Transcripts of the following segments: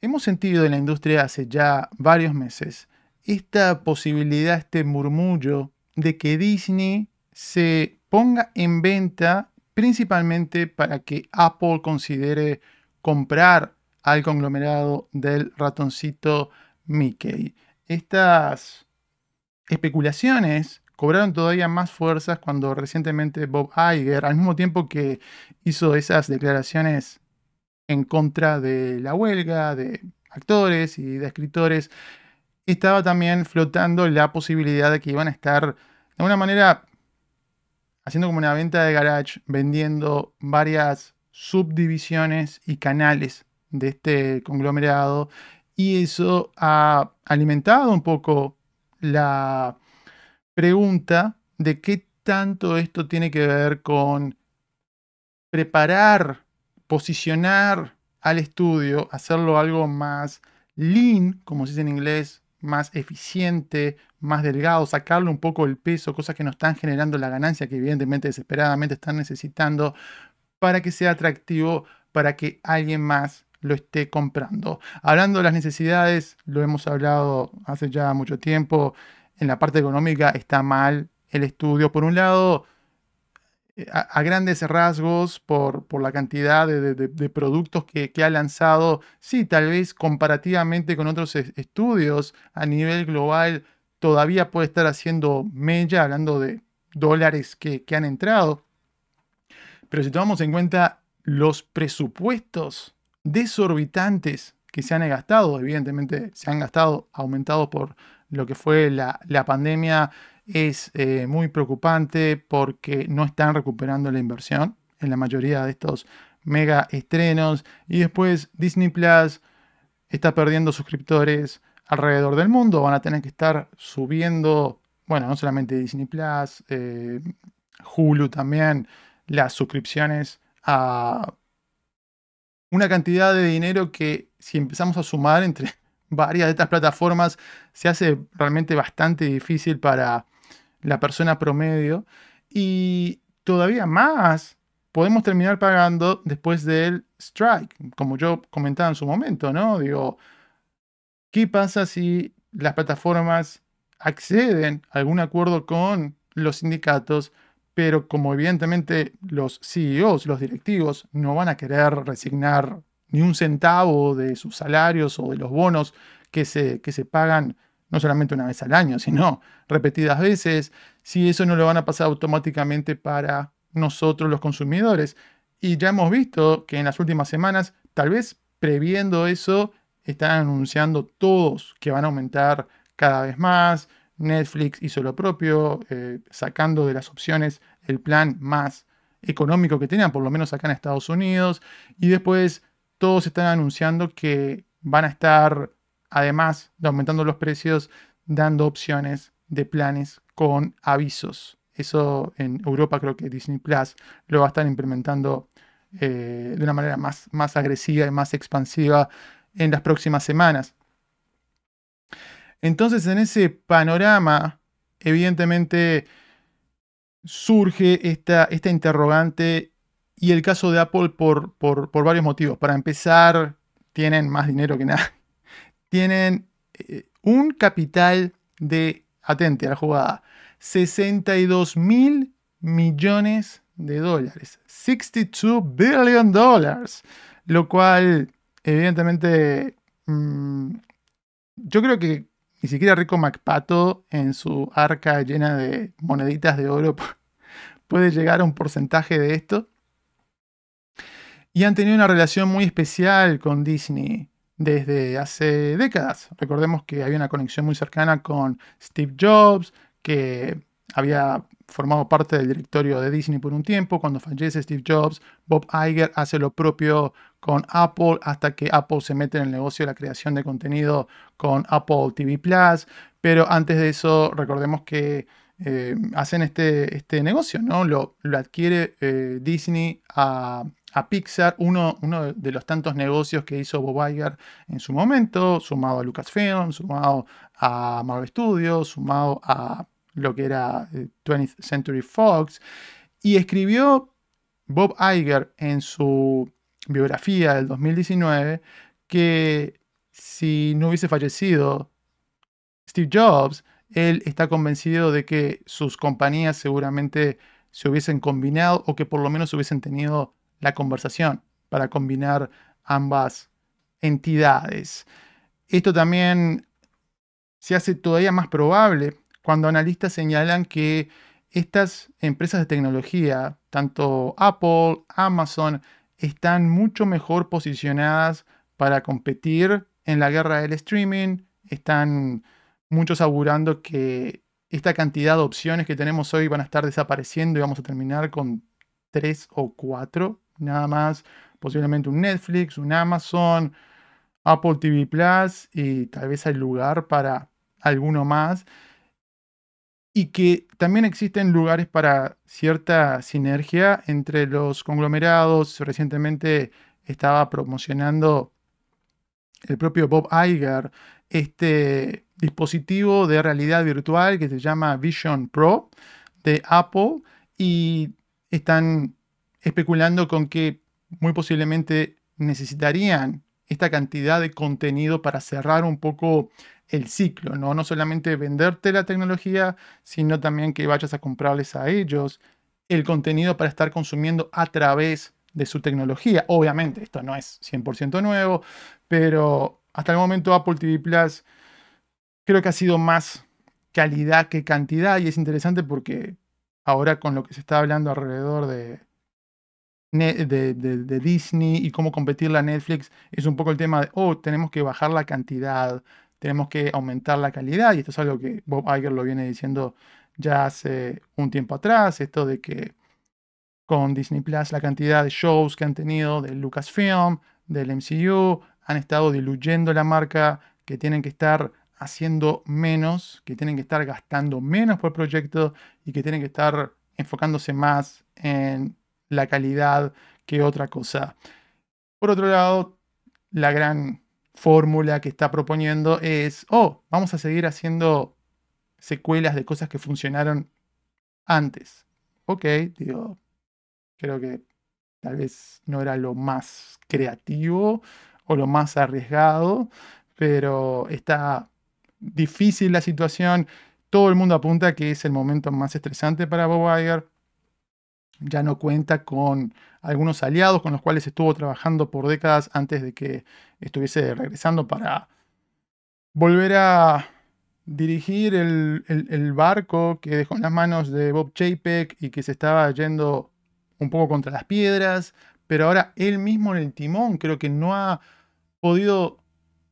Hemos sentido en la industria hace ya varios meses esta posibilidad, este murmullo de que Disney se ponga en venta principalmente para que Apple considere comprar al conglomerado del ratoncito Mickey. Estas especulaciones cobraron todavía más fuerzas cuando recientemente Bob Iger, al mismo tiempo que hizo esas declaraciones en contra de la huelga, de actores y de escritores, estaba también flotando la posibilidad de que iban a estar, de alguna manera, haciendo como una venta de garage, vendiendo varias subdivisiones y canales de este conglomerado. Y eso ha alimentado un poco la pregunta de qué tanto esto tiene que ver con preparar posicionar al estudio, hacerlo algo más lean, como se dice en inglés, más eficiente, más delgado, sacarle un poco el peso, cosas que no están generando la ganancia que evidentemente desesperadamente están necesitando para que sea atractivo, para que alguien más lo esté comprando. Hablando de las necesidades, lo hemos hablado hace ya mucho tiempo, en la parte económica está mal el estudio. Por un lado, eh, a, grandes rasgos por, por la cantidad de, productos que, ha lanzado, sí, tal vez comparativamente con otros estudios a nivel global, todavía puede estar haciendo mella, hablando de dólares que, han entrado. Pero si tomamos en cuenta los presupuestos desorbitantes que se han gastado, evidentemente se han gastado, aumentados por lo que fue la, la pandemia es eh, muy preocupante porque no están recuperando la inversión en la mayoría de estos mega estrenos. Y después Disney Plus está perdiendo suscriptores alrededor del mundo. Van a tener que estar subiendo, bueno, no solamente Disney Plus, eh, Hulu también, las suscripciones a una cantidad de dinero que si empezamos a sumar entre varias de estas plataformas se hace realmente bastante difícil para la persona promedio. Y todavía más podemos terminar pagando después del strike, como yo comentaba en su momento, ¿no? Digo, ¿qué pasa si las plataformas acceden a algún acuerdo con los sindicatos, pero como evidentemente los CEOs, los directivos, no van a querer resignar ni un centavo de sus salarios o de los bonos que se, que se pagan no solamente una vez al año, sino repetidas veces, si eso no lo van a pasar automáticamente para nosotros los consumidores. Y ya hemos visto que en las últimas semanas, tal vez previendo eso, están anunciando todos que van a aumentar cada vez más. Netflix hizo lo propio, eh, sacando de las opciones el plan más económico que tenían, por lo menos acá en Estados Unidos. Y después todos están anunciando que van a estar además de aumentando los precios, dando opciones de planes con avisos. Eso en Europa creo que Disney Plus lo va a estar implementando eh, de una manera más, más agresiva y más expansiva en las próximas semanas. Entonces en ese panorama, evidentemente surge esta, esta interrogante y el caso de Apple por, por varios motivos. Para empezar, tienen más dinero que, nada tienen eh, un capital de, atente a la jugada, 62 mil millones de dólares. 62 billion dólares. Lo cual, evidentemente, mm, yo creo que ni siquiera Rico MacPato en su arca llena de moneditas de oro puede llegar a un porcentaje de esto. Y han tenido una relación muy especial con Disney desde hace décadas. Recordemos que había una conexión muy cercana con Steve Jobs, que había formado parte del directorio de Disney por un tiempo. Cuando fallece Steve Jobs, Bob Iger hace lo propio con Apple hasta que Apple se mete en el negocio de la creación de contenido con Apple TV Plus. Pero antes de eso, recordemos que eh, hacen este, este negocio, ¿no? Lo, lo adquiere eh, Disney a a Pixar, uno, uno de los tantos negocios que hizo Bob Iger en su momento, sumado a Lucasfilm, sumado a Marvel Studios, sumado a lo que era 20th eh, Century Fox, y escribió Bob Iger en su biografía del 2019 que si no hubiese fallecido Steve Jobs, él está convencido de que sus compañías seguramente se hubiesen combinado o que por lo menos hubiesen tenido la conversación para combinar ambas entidades. Esto también se hace todavía más probable cuando analistas señalan que estas empresas de tecnología, tanto Apple, Amazon, están mucho mejor posicionadas para competir en la guerra del streaming. Están muchos augurando que esta cantidad de opciones que tenemos hoy van a estar desapareciendo y vamos a terminar con tres o cuatro nada más, posiblemente un Netflix, un Amazon, Apple TV Plus y tal vez hay lugar para alguno más. Y que también existen lugares para cierta sinergia entre los conglomerados. Recientemente estaba promocionando el propio Bob Iger este dispositivo de realidad virtual que se llama Vision Pro de Apple y están especulando con que muy posiblemente necesitarían esta cantidad de contenido para cerrar un poco el ciclo, ¿no? No solamente venderte la tecnología, sino también que vayas a comprarles a ellos el contenido para estar consumiendo a través de su tecnología. Obviamente, esto no es 100% nuevo, pero hasta el momento Apple TV Plus creo que ha sido más calidad que cantidad y es interesante porque ahora con lo que se está hablando alrededor de, de, Disney y cómo competir la Netflix es un poco el tema de, oh, tenemos que bajar la cantidad, tenemos que aumentar la calidad, y esto es algo que Bob Iger lo viene diciendo ya hace un tiempo atrás, esto de que con Disney Plus la cantidad de shows que han tenido de Lucasfilm, del MCU, han estado diluyendo la marca, que tienen que estar haciendo menos, que tienen que estar gastando menos por proyecto y que tienen que estar enfocándose más en la calidad que otra cosa. Por otro lado, la gran fórmula que está proponiendo es, oh, vamos a seguir haciendo secuelas de cosas que funcionaron antes. Ok, digo, creo que tal vez no era lo más creativo o lo más arriesgado, pero está difícil la situación. Todo el mundo apunta que es el momento más estresante para Bob Iger ya no cuenta con algunos aliados con los cuales estuvo trabajando por décadas antes de que estuviese regresando para volver a dirigir el, barco que dejó en las manos de Bob Chapek y que se estaba yendo un poco contra las piedras, pero ahora él mismo en el timón creo que no ha podido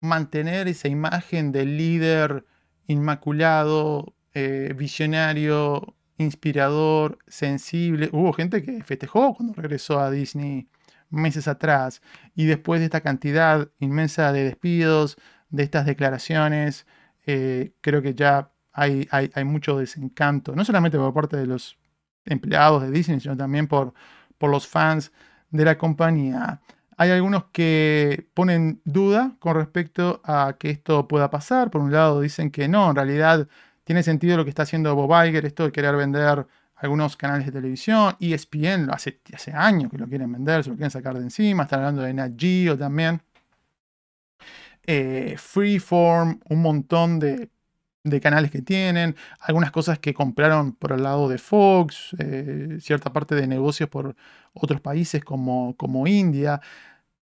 mantener esa imagen del líder inmaculado, eh, visionario, inspirador, sensible. Hubo gente que festejó cuando regresó a Disney meses atrás. Y después de esta cantidad inmensa de despidos, de estas declaraciones, eh, creo que ya hay, hay, mucho desencanto, no solamente por parte de los empleados de Disney, sino también por, por los fans de la compañía. Hay algunos que ponen duda con respecto a que esto pueda pasar. Por un lado dicen que no, en realidad tiene sentido lo que está haciendo Bob Iger, esto de querer vender algunos canales de televisión, ESPN hace, hace años que lo quieren vender, se lo quieren sacar de encima, están hablando de Nat Geo también. Eh, Freeform, un montón de, canales que tienen, algunas cosas que compraron por el lado de Fox, eh, cierta parte de negocios por otros países como, como India,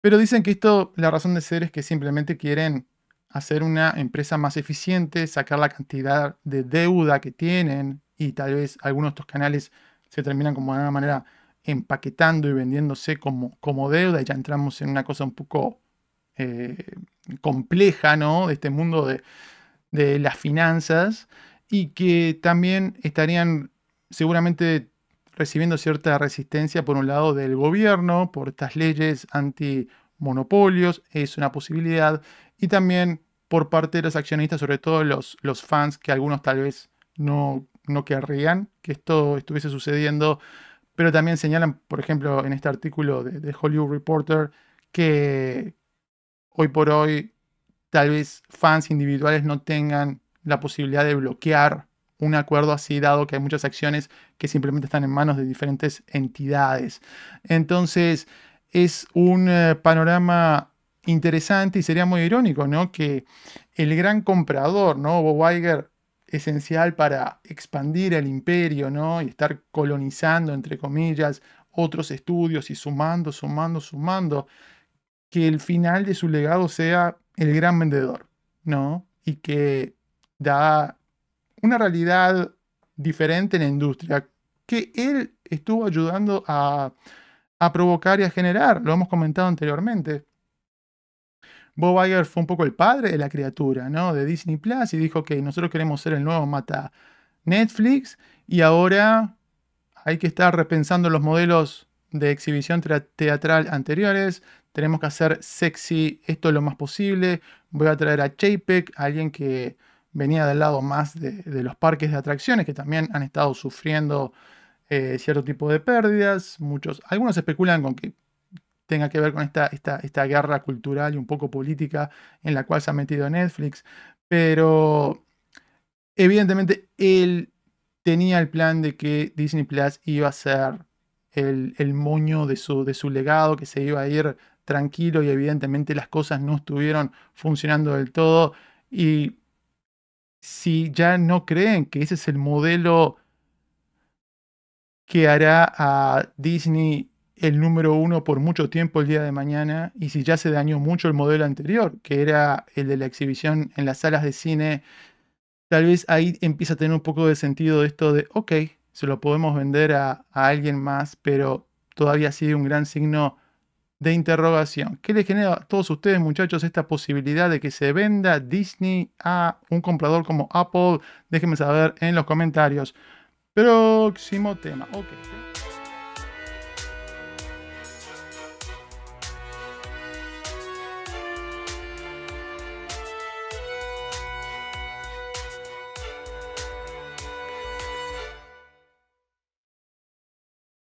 pero dicen que esto, la razón de ser es que simplemente quieren hacer una empresa más eficiente, sacar la cantidad de deuda que tienen y tal vez algunos de estos canales se terminan como de alguna manera empaquetando y vendiéndose como, como deuda y ya entramos en una cosa un poco eh, compleja, ¿no? De este mundo de, de las finanzas y que también estarían seguramente recibiendo cierta resistencia por un lado del gobierno por estas leyes anti monopolios, es una posibilidad, y también por parte de los accionistas, sobre todo los, los fans, que algunos tal vez no, no querrían que esto estuviese sucediendo, pero también señalan, por ejemplo, en este artículo de, de Hollywood Reporter, que hoy por hoy tal vez fans individuales no tengan la posibilidad de bloquear un acuerdo así, dado que hay muchas acciones que simplemente están en manos de diferentes entidades. Entonces, es un eh, panorama interesante y sería muy irónico, ¿no? Que el gran comprador, ¿no? Bob Weiger, esencial para expandir el imperio, ¿no? Y estar colonizando, entre comillas, otros estudios y sumando, sumando, sumando, que el final de su legado sea el gran vendedor, ¿no? Y que da una realidad diferente en la industria, que él estuvo ayudando a a provocar y a generar. Lo hemos comentado anteriormente. Bob Iger fue un poco el padre de la criatura, ¿no? De Disney Plus y dijo que nosotros queremos ser el nuevo mata Netflix y ahora hay que estar repensando los modelos de exhibición teatral anteriores. Tenemos que hacer sexy esto lo más posible. Voy a traer a JPEG, alguien que venía del lado más de, de los parques de atracciones que también han estado sufriendo eh, cierto tipo de pérdidas. Muchos, algunos especulan con que tenga que ver con esta, esta, guerra cultural y un poco política en la cual se ha metido Netflix. Pero evidentemente él tenía el plan de que Disney Plus iba a ser el, el, moño de su, de su legado, que se iba a ir tranquilo y evidentemente las cosas no estuvieron funcionando del todo. Y si ya no creen que ese es el modelo que hará a Disney el número uno por mucho tiempo el día de mañana y si ya se dañó mucho el modelo anterior, que era el de la exhibición en las salas de cine, tal vez ahí empieza a tener un poco de sentido esto de, ok, se lo podemos vender a, alguien más, pero todavía sigue un gran signo de interrogación. ¿Qué le genera a todos ustedes muchachos esta posibilidad de que se venda Disney a un comprador como Apple? Déjenme saber en los comentarios próximo tema. Ok.